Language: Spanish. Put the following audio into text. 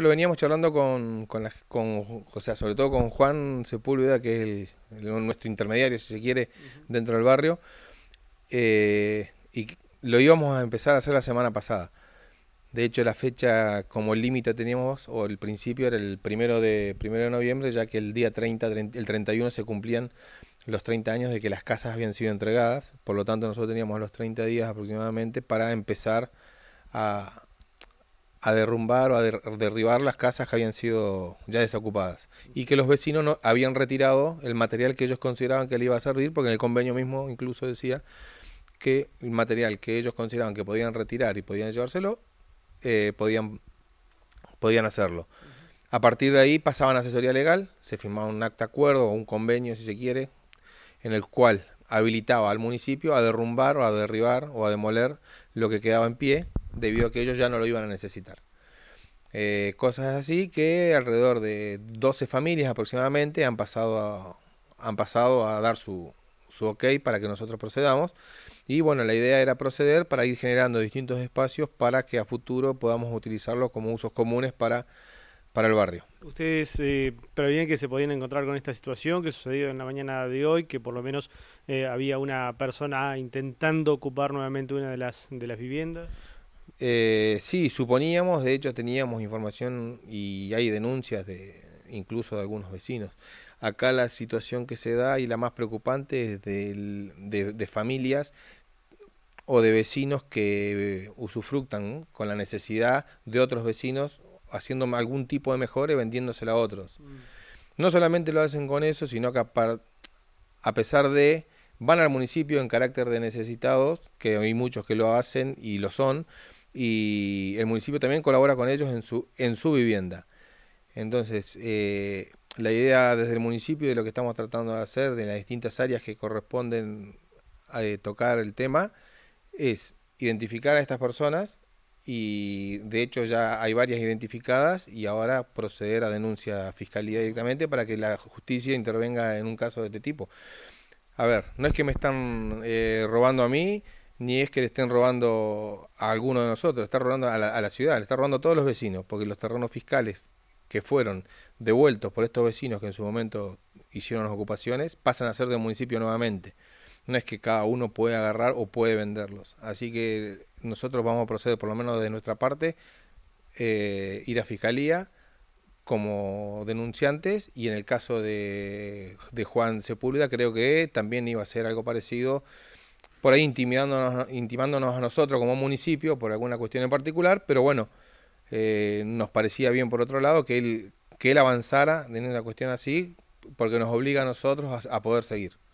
Lo veníamos charlando con, con, o sea, sobre todo con Juan Sepúlveda, que es nuestro intermediario, si se quiere, dentro del barrio. Eh, y lo íbamos a empezar a hacer la semana pasada. De hecho, la fecha como límite teníamos, o el principio era el primero de, primero de noviembre, ya que el día 30, el 31 se cumplían los 30 años de que las casas habían sido entregadas. Por lo tanto, nosotros teníamos los 30 días aproximadamente para empezar a, a derrumbar o a derribar las casas que habían sido ya desocupadas y que los vecinos no habían retirado el material que ellos consideraban que le iba a servir, porque en el convenio mismo incluso decía que el material que ellos consideraban que podían retirar y podían llevárselo, eh, podían, podían hacerlo. A partir de ahí pasaban asesoría legal, se firmaba un acta acuerdo o un convenio, si se quiere, en el cual habilitaba al municipio a derrumbar o a derribar o a demoler lo que quedaba en pie debido a que ellos ya no lo iban a necesitar. Eh, cosas así que alrededor de 12 familias aproximadamente han pasado a, han pasado a dar su, ok para que nosotros procedamos. Y bueno, la idea era proceder para ir generando distintos espacios para que a futuro podamos utilizarlos como usos comunes para, para el barrio. ¿Ustedes eh, previenen que se podían encontrar con esta situación que sucedió en la mañana de hoy, que por lo menos eh, había una persona intentando ocupar nuevamente una de las, de las viviendas? Eh, sí, suponíamos, de hecho teníamos información y hay denuncias de incluso de algunos vecinos. Acá la situación que se da y la más preocupante es de, familias o de vecinos que usufructan con la necesidad de otros vecinos haciendo algún tipo de mejora y vendiéndosela a otros. Mm. No solamente lo hacen con eso, sino que a pesar de van al municipio en carácter de necesitados, que hay muchos que lo hacen y lo son, y el municipio también colabora con ellos en su, en su vivienda. Entonces, eh, la idea desde el municipio de lo que estamos tratando de hacer, de las distintas áreas que corresponden a eh, tocar el tema, es identificar a estas personas y de hecho ya hay varias identificadas y ahora proceder a denuncia fiscalía directamente para que la justicia intervenga en un caso de este tipo. A ver, no es que me están eh, robando a mí, ni es que le estén robando a alguno de nosotros, está robando a la, ciudad, le está robando a todos los vecinos, porque los terrenos fiscales que fueron devueltos por estos vecinos que en su momento hicieron las ocupaciones pasan a ser del municipio nuevamente. No es que cada uno puede agarrar o puede venderlos. Así que nosotros vamos a proceder, por lo menos de nuestra parte, eh, ir a fiscalía como denunciantes y en el caso de, de Juan Sepúlveda creo que también iba a ser algo parecido por ahí intimidándonos, intimándonos a nosotros como municipio por alguna cuestión en particular, pero bueno, eh, nos parecía bien por otro lado que él, que él avanzara en una cuestión así, porque nos obliga a nosotros a poder seguir.